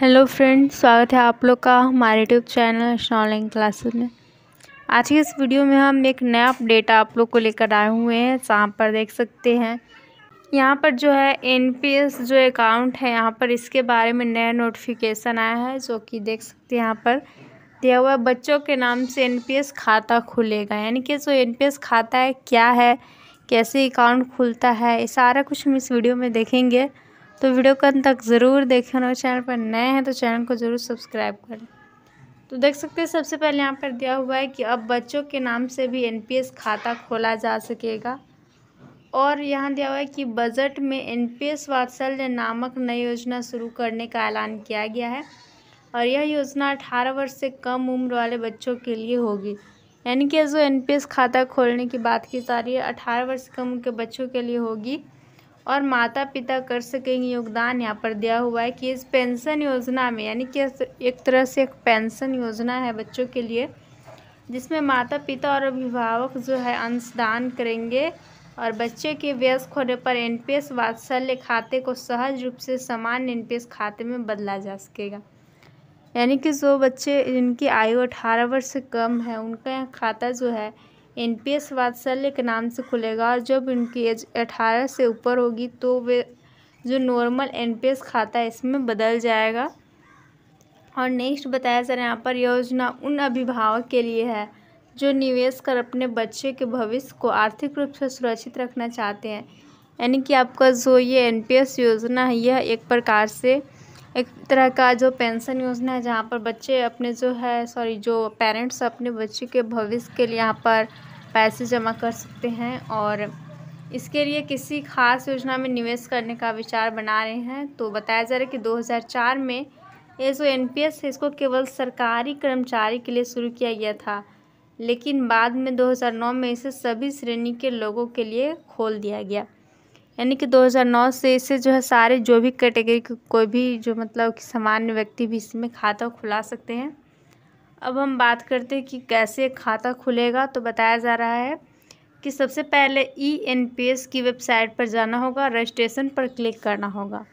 hello friends स्वागत है आप लोग का हमारे यूट्यूब चैनल ऑनलाइन क्लासेस में आज के इस वीडियो में हम एक नया अपडेट आप लोग को लेकर आए हुए हैं जहाँ पर देख सकते हैं यहाँ पर जो है एनपीएस जो अकाउंट है यहाँ पर इसके बारे में नया नोटिफिकेशन आया है जो कि देख सकते हैं यहाँ पर दिया हुआ बच्चों के नाम से एन खाता खुलेगा यानी कि जो एन खाता है क्या है कैसे अकाउंट खुलता है ये सारा कुछ हम इस वीडियो में देखेंगे तो वीडियो को अंत तक ज़रूर देखें और चैनल पर नए हैं तो चैनल को ज़रूर सब्सक्राइब करें तो देख सकते हैं सबसे पहले यहाँ पर दिया हुआ है कि अब बच्चों के नाम से भी एनपीएस खाता खोला जा सकेगा और यहाँ दिया हुआ है कि बजट में एस वात्सल्य नामक नई योजना शुरू करने का ऐलान किया गया है और यह योजना अठारह वर्ष से कम उम्र वाले बच्चों के लिए होगी यानी कि जो एनपीएस खाता खोलने की बात की जा रही है अठारह वर्ष कम के बच्चों के लिए होगी और माता पिता कर सकेंगे योगदान यहाँ पर दिया हुआ है कि इस पेंशन योजना में यानी कि एक तरह से एक पेंशन योजना है बच्चों के लिए जिसमें माता पिता और अभिभावक जो है अंशदान करेंगे और बच्चे के व्यस्क होने पर एस वात्सल्य खाते को सहज रूप से समान एस खाते में बदला जा सकेगा यानी कि जो बच्चे जिनकी आयु अठारह वर्ष से कम है उनका यहाँ खाता जो है एनपीएस वात्सल्य के नाम से खुलेगा और जब उनकी एज अठारह से ऊपर होगी तो वे जो नॉर्मल एनपीएस खाता है इसमें बदल जाएगा और नेक्स्ट बताया जा रहा है यहाँ पर योजना उन अभिभावक के लिए है जो निवेश कर अपने बच्चे के भविष्य को आर्थिक रूप से सुरक्षित रखना चाहते हैं यानी कि आपका जो ये एस योजना है यह एक प्रकार से एक तरह का जो पेंशन योजना है जहाँ पर बच्चे अपने जो है सॉरी जो पेरेंट्स अपने बच्चे के भविष्य के लिए यहाँ पर पैसे जमा कर सकते हैं और इसके लिए किसी खास योजना में निवेश करने का विचार बना रहे हैं तो बताया जा रहा है कि 2004 में ये जो एन पी है इसको केवल सरकारी कर्मचारी के लिए शुरू किया गया था लेकिन बाद में 2009 में इसे सभी श्रेणी के लोगों के लिए खोल दिया गया यानी कि 2009 से इसे जो है सारे जो भी कैटेगरी कोई भी जो मतलब कि सामान्य व्यक्ति भी इसमें खाता खुला सकते हैं अब हम बात करते हैं कि कैसे खाता खुलेगा तो बताया जा रहा है कि सबसे पहले ई एन पी एस की वेबसाइट पर जाना होगा रजिस्ट्रेशन पर क्लिक करना होगा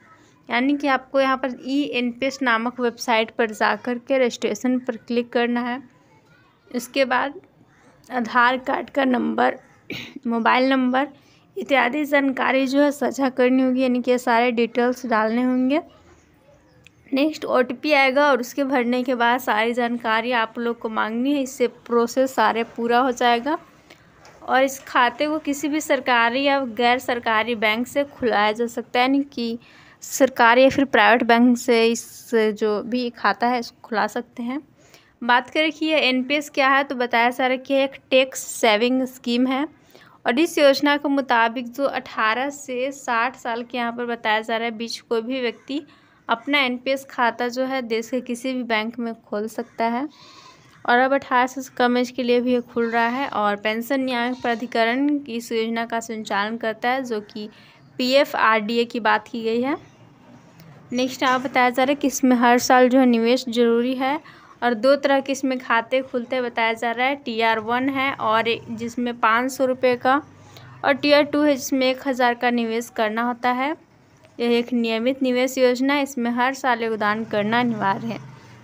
यानी कि आपको यहाँ पर ई एन पी एस नामक वेबसाइट पर जा कर के रजिस्ट्रेशन पर क्लिक करना है इसके बाद आधार कार्ड का नंबर मोबाइल नंबर इत्यादि जानकारी जो है साझा करनी होगी यानी कि सारे डिटेल्स डालने होंगे नेक्स्ट ओ आएगा और उसके भरने के बाद सारी जानकारी आप लोग को मांगनी है इससे प्रोसेस सारे पूरा हो जाएगा और इस खाते को किसी भी सरकारी या गैर सरकारी बैंक से खुलाया जा सकता है यानी कि सरकारी या फिर प्राइवेट बैंक से इस जो भी खाता है इसको खुला सकते हैं बात करें कि यह एन क्या है तो बताया जा रहा है कि एक टैक्स सेविंग स्कीम है और इस योजना के मुताबिक जो अठारह से साठ साल के यहाँ पर बताया जा रहा है बीच कोई भी व्यक्ति अपना एनपीएस खाता जो है देश के किसी भी बैंक में खोल सकता है और अब अठारह से कम एज के लिए भी ये खुल रहा है और पेंशन नियामक प्राधिकरण इस योजना का संचालन करता है जो कि P F R D A की बात की गई है नेक्स्ट आप बताया जा रहा है कि इसमें हर साल जो है निवेश जरूरी है और दो तरह के इसमें खाते खुलते बताया जा रहा है टी आर वन है और जिसमें पाँच सौ रुपये का और टी आर टू है जिसमें एक हज़ार का निवेश करना होता है यह एक नियमित निवेश योजना है इसमें हर साल योगदान करना अनिवार्य है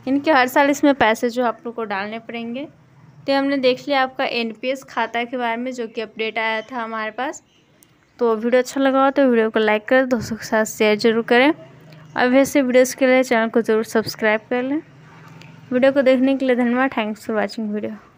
इनके हर साल इसमें पैसे जो आप लोग को डालने पड़ेंगे तो हमने देख लिया आपका एन खाता के बारे में जो कि अपडेट आया था हमारे पास तो वीडियो अच्छा लगा हो तो वीडियो को लाइक करें दोस्तों के साथ शेयर जरूर करें और वैसे वीडियोज़ के लिए चैनल को ज़रूर सब्सक्राइब कर लें वीडियो को देखने के लिए धन्यवाद थैंक्स फॉर वॉचिंग वीडियो